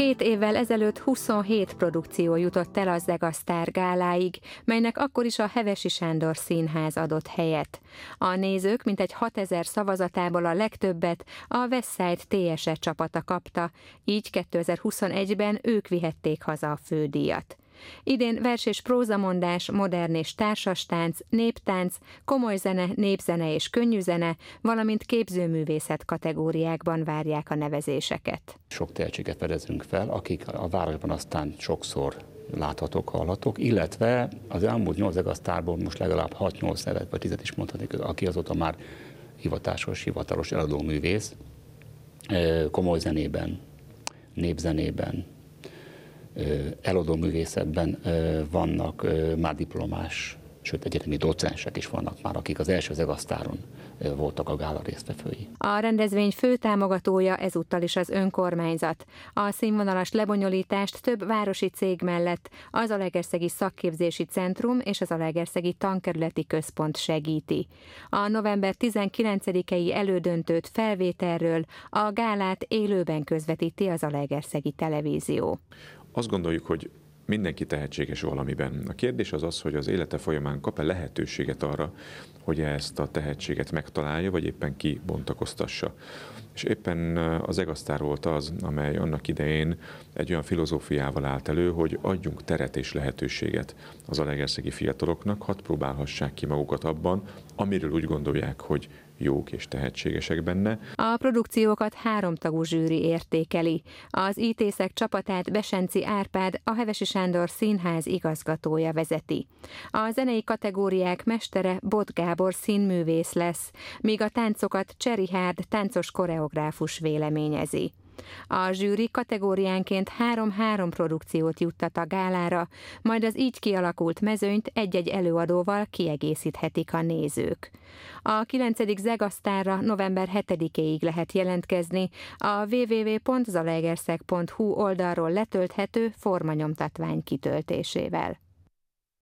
Két évvel ezelőtt 27 produkció jutott el a Zegasztár gáláig, melynek akkor is a Hevesi Sándor Színház adott helyet. A nézők mintegy 6000 szavazatából a legtöbbet a Westside TSE csapata kapta, így 2021-ben ők vihették haza a fődíjat. Idén vers és prózamondás, modern és társastánc, néptánc, komoly zene, népzene és könnyűzene, valamint képzőművészet kategóriákban várják a nevezéseket. Sok tehetséget fedezünk fel, akik a városban aztán sokszor láthatók, hallhatók, illetve az elmúlt 8 egasztárból most legalább 6-8 nevet vagy 10 is mondhatnék, aki azóta már hivatásos, hivatalos eladó művész, komoly zenében, népzenében, eladó művészetben vannak már diplomás, sőt egyetemi docensek is vannak már, akik az első zegasztáron voltak a gála résztvevői. A rendezvény fő támogatója ezúttal is az önkormányzat. A színvonalas lebonyolítást több városi cég mellett az Alegerszegi Szakképzési Centrum és az Alegerszegi Tankerületi Központ segíti. A november 19-i elődöntőt felvételről a gálát élőben közvetíti az Alegerszegi Televízió. Azt gondoljuk, hogy mindenki tehetséges valamiben. A kérdés az az, hogy az élete folyamán kap-e lehetőséget arra, hogy ezt a tehetséget megtalálja, vagy éppen kibontakoztassa. És éppen az egasztár volt az, amely annak idején egy olyan filozófiával állt elő, hogy adjunk teret és lehetőséget az alegerszegi fiataloknak, hadd próbálhassák ki magukat abban, amiről úgy gondolják, hogy jók és tehetségesek benne. A produkciókat háromtagú zsűri értékeli. Az ítészek csapatát Besenci Árpád, a Hevesi Sándor Színház igazgatója vezeti. A zenei kategóriák mestere Bot Gábor színművész lesz, míg a táncokat Cseri Hárd táncos koreográfus véleményezi. A zsűri kategóriánként három-három produkciót juttat a gálára, majd az így kialakult mezőnyt egy-egy előadóval kiegészíthetik a nézők. A 9. Zegasztárra november 7-éig lehet jelentkezni a www.zalaegerszeg.hu oldalról letölthető formanyomtatvány kitöltésével.